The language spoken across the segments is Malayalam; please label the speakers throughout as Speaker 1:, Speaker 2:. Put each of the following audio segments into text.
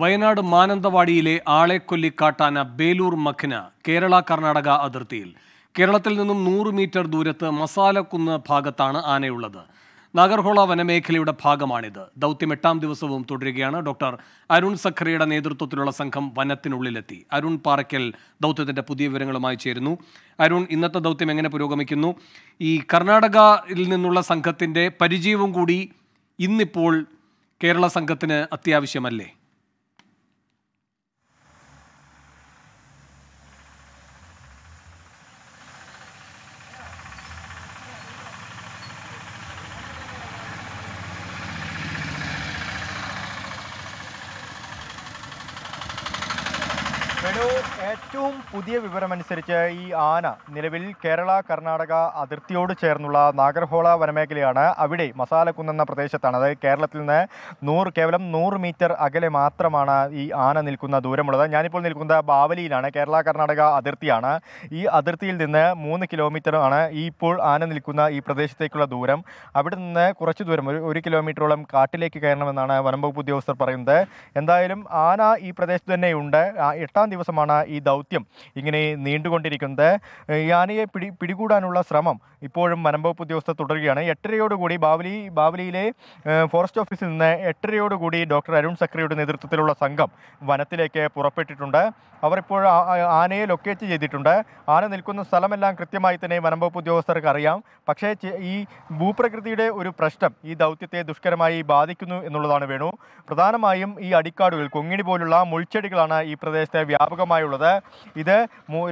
Speaker 1: വയനാട് മാനന്തവാടിയിലെ ആളെക്കൊല്ലി കാട്ടാന ബേലൂർ മഖ്ന കേരള കർണാടക അതിർത്തിയിൽ കേരളത്തിൽ നിന്നും നൂറ് മീറ്റർ ദൂരത്ത് മസാലക്കുന്ന് ഭാഗത്താണ് ആനയുള്ളത് നാഗർഹോള വനമേഖലയുടെ ഭാഗമാണിത് ദൗത്യം എട്ടാം ദിവസവും തുടരുകയാണ് ഡോക്ടർ അരുൺ സഖറിയുടെ നേതൃത്വത്തിലുള്ള സംഘം വനത്തിനുള്ളിലെത്തി അരുൺ പാറയ്ക്കൽ ദൗത്യത്തിന്റെ പുതിയ വിവരങ്ങളുമായി ചേരുന്നു അരുൺ ഇന്നത്തെ ദൗത്യം എങ്ങനെ പുരോഗമിക്കുന്നു ഈ കർണാടകയിൽ നിന്നുള്ള സംഘത്തിന്റെ പരിചയവും കൂടി ഇന്നിപ്പോൾ കേരള സംഘത്തിന് അത്യാവശ്യമല്ലേ
Speaker 2: വേണു ഏറ്റവും പുതിയ വിവരമനുസരിച്ച് ഈ ആന നിലവിൽ കേരള കർണാടക അതിർത്തിയോട് ചേർന്നുള്ള നാഗർഹോള വനമേഖലയാണ് അവിടെ മസാലക്കുന്ന് എന്ന പ്രദേശത്താണ് അതായത് കേരളത്തിൽ നിന്ന് നൂറ് കേവലം നൂറ് മീറ്റർ അകലെ മാത്രമാണ് ഈ ആന നിൽക്കുന്ന ദൂരമുള്ളത് ഞാനിപ്പോൾ നിൽക്കുന്നത് ബാവലിയിലാണ് കേരള കർണാടക അതിർത്തിയാണ് ഈ അതിർത്തിയിൽ നിന്ന് മൂന്ന് കിലോമീറ്റർ ആണ് ഈ ഇപ്പോൾ ആന നിൽക്കുന്ന ഈ പ്രദേശത്തേക്കുള്ള ദൂരം അവിടെ നിന്ന് കുറച്ച് ദൂരം ഒരു ഒരു കിലോമീറ്ററോളം കാട്ടിലേക്ക് കയറണമെന്നാണ് വനം വകുപ്പ് ഉദ്യോഗസ്ഥർ പറയുന്നത് എന്തായാലും ആന ഈ പ്രദേശത്ത് തന്നെയുണ്ട് എട്ടാം ദിവസമാണ് ഈ ദൗത്യം ഇങ്ങനെ നീണ്ടുകൊണ്ടിരിക്കുന്നത് യാനയെ പിടി പിടികൂടാനുള്ള ശ്രമം ഇപ്പോഴും വനംവകുപ്പ് ഉദ്യോഗസ്ഥർ തുടരുകയാണ് എട്ടരയോടുകൂടി ബാവലി ബാവലിയിലെ ഫോറസ്റ്റ് ഓഫീസിൽ നിന്ന് എട്ടരയോടുകൂടി ഡോക്ടർ അരുൺ സക്രിയുടെ നേതൃത്വത്തിലുള്ള സംഘം വനത്തിലേക്ക് പുറപ്പെട്ടിട്ടുണ്ട് അവർ ഇപ്പോൾ ആനയെ ലൊക്കേറ്റ് ചെയ്തിട്ടുണ്ട് ആന നിൽക്കുന്ന സ്ഥലമെല്ലാം കൃത്യമായി തന്നെ വനംവകുപ്പ് ഉദ്യോഗസ്ഥർക്ക് അറിയാം പക്ഷേ ഈ ഭൂപ്രകൃതിയുടെ ഒരു പ്രശ്നം ഈ ദൗത്യത്തെ ദുഷ്കരമായി ബാധിക്കുന്നു എന്നുള്ളതാണ് വേണു പ്രധാനമായും ഈ അടിക്കാടുകൾ കൊങ്ങിണി പോലുള്ള മുൾച്ചെടികളാണ് ഈ പ്രദേശത്തെ വ്യാപകമായുള്ളത് ഇത്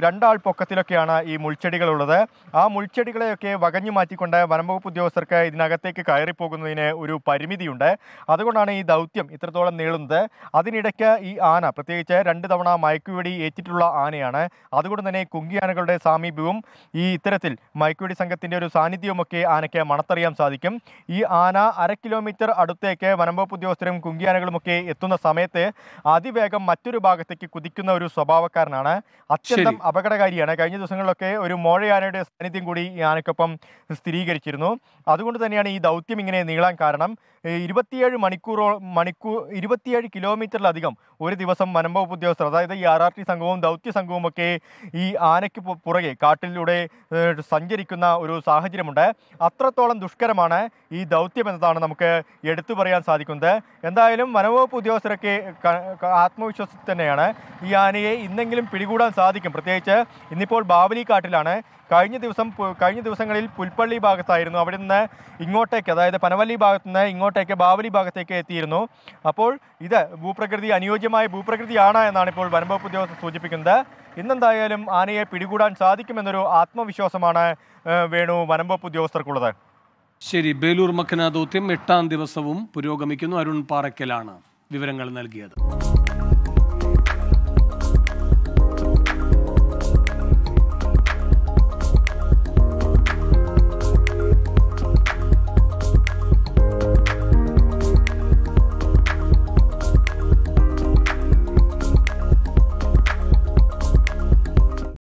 Speaker 2: രണ്ടാൾ പൊക്കത്തിലൊക്കെയാണ് ഈ മുൾച്ചെടികളുള്ളത് ആ മുൾച്ചെടികളെയൊക്കെ വകഞ്ഞു മാറ്റിക്കൊണ്ട് വനംവകുപ്പ് ഉദ്യോഗസ്ഥർക്ക് ഇതിനകത്തേക്ക് കയറിപ്പോകുന്നതിന് ഒരു പരിമിതിയുണ്ട് അതുകൊണ്ടാണ് ഈ ദൗത്യം ഇത്രത്തോളം നീളുന്നത് അതിനിടയ്ക്ക് ഈ ആന പ്രത്യേകിച്ച് രണ്ട് തവണ മയക്കുവെടി ഏറ്റിട്ടുള്ള ആനയാണ് അതുകൊണ്ട് തന്നെ കുങ്കിയാനകളുടെ സാമീപ്യവും ഈ ഇത്തരത്തിൽ മയക്കുവെടി സംഘത്തിൻ്റെ ഒരു സാന്നിധ്യവുമൊക്കെ ആനയ്ക്ക് മണത്തറിയാൻ സാധിക്കും ഈ ആന അര കിലോമീറ്റർ അടുത്തേക്ക് വനംവകുപ്പ് ഉദ്യോഗസ്ഥരും കുങ്കിയാനകളുമൊക്കെ എത്തുന്ന സമയത്ത് അതിവേഗം മറ്റൊരു ഭാഗത്തേക്ക് കുതിക്കുന്ന ഒരു സ്വഭാവക്കാരനാണ് അത്യന്തം അപകടകാരിയാണ് കഴിഞ്ഞ ദിവസങ്ങളിലൊക്കെ ഒരു മോഴയാനയുടെ സാന്നിധ്യം കൂടി ആനക്കൊപ്പം സ്ഥിരീകരിച്ചിരുന്നു അതുകൊണ്ട് തന്നെയാണ് ഈ ദൗത്യം ഇങ്ങനെ നീളാൻ കാരണം ഇരുപത്തിയേഴ് മണിക്കൂറോ മണിക്കൂർ ഇരുപത്തിയേഴ് കിലോമീറ്ററിലധികം ഒരു ദിവസം വനംവകുപ്പ് ഉദ്യോഗസ്ഥർ അതായത് ഈ ആർ ആർ ടി സംഘവും ദൗത്യ സംഘവും ഒക്കെ ഈ ആനയ്ക്ക് പുറകെ കാട്ടിലൂടെ സഞ്ചരിക്കുന്ന ഒരു സാഹചര്യമുണ്ട് അത്രത്തോളം ദുഷ്കരമാണ് ഈ ദൗത്യം എന്നതാണ് നമുക്ക് എടുത്തു പറയാൻ സാധിക്കുന്നത് എന്തായാലും വനംവകുപ്പ് ഉദ്യോഗസ്ഥരൊക്കെ ആത്മവിശ്വാസത്തിൽ തന്നെയാണ് ഈ ആനയെ ഇന്നെങ്കിലും പിടികൂടാൻ സാധിക്കും പ്രത്യേകിച്ച് ഇന്നിപ്പോൾ കാട്ടിലാണ് കഴിഞ്ഞ ദിവസം കഴിഞ്ഞ ദിവസങ്ങളിൽ പുൽപ്പള്ളി ഭാഗത്തായിരുന്നു അവിടെ നിന്ന് ഇങ്ങോട്ടേക്ക് അതായത് പനവല്ലി ഭാഗത്ത് നിന്ന് ഇങ്ങോട്ടേക്ക് ബാവലി ഭാഗത്തേക്ക് എത്തിയിരുന്നു അപ്പോൾ ഇത് ഭൂപ്രകൃതി അനുയോജ്യമായ ഭൂപ്രകൃതിയാണ് എന്നാണ് ഇപ്പോൾ വനംവകുപ്പ് ഉദ്യോഗസ്ഥർ സൂചിപ്പിക്കുന്നത് ഇന്നെന്തായാലും ആനയെ പിടികൂടാൻ സാധിക്കുമെന്നൊരു ആത്മവിശ്വാസമാണ് വേണു വനംവകുപ്പ് ഉദ്യോഗസ്ഥർക്കുള്ളത്
Speaker 1: ശരി ബേലൂർ മക്കനാദൗത്യം എട്ടാം ദിവസവും പുരോഗമിക്കുന്നു അരുൺ പാറയ്ക്കലാണ് വിവരങ്ങൾ നൽകിയത്